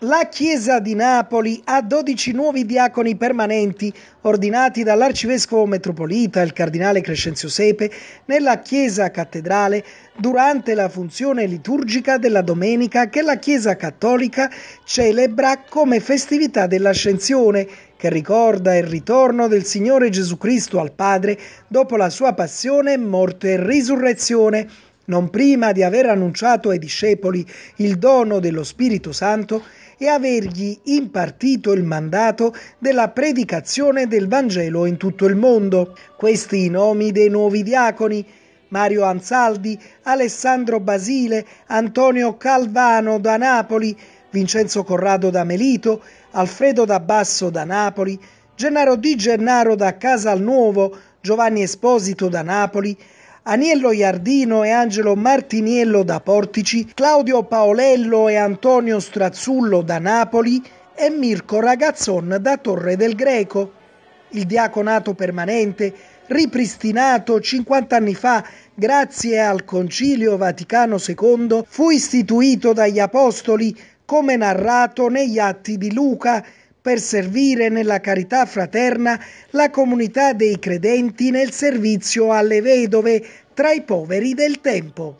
La Chiesa di Napoli ha 12 nuovi diaconi permanenti ordinati dall'arcivescovo metropolita, il cardinale Crescenzio Sepe, nella Chiesa cattedrale durante la funzione liturgica della domenica che la Chiesa cattolica celebra come festività dell'Ascensione, che ricorda il ritorno del Signore Gesù Cristo al Padre dopo la sua passione, morte e risurrezione non prima di aver annunciato ai discepoli il dono dello Spirito Santo, e avergli impartito il mandato della predicazione del Vangelo in tutto il mondo. Questi i nomi dei nuovi diaconi Mario Anzaldi, Alessandro Basile, Antonio Calvano da Napoli, Vincenzo Corrado da Melito, Alfredo da Basso da Napoli, Gennaro Di Gennaro da Casalnuovo, Giovanni Esposito da Napoli, Aniello Iardino e Angelo Martiniello da Portici, Claudio Paolello e Antonio Strazzullo da Napoli e Mirko Ragazzon da Torre del Greco. Il diaconato permanente, ripristinato 50 anni fa grazie al Concilio Vaticano II, fu istituito dagli Apostoli, come narrato negli Atti di Luca, per servire nella carità fraterna la comunità dei credenti nel servizio alle vedove, tra i poveri del tempo.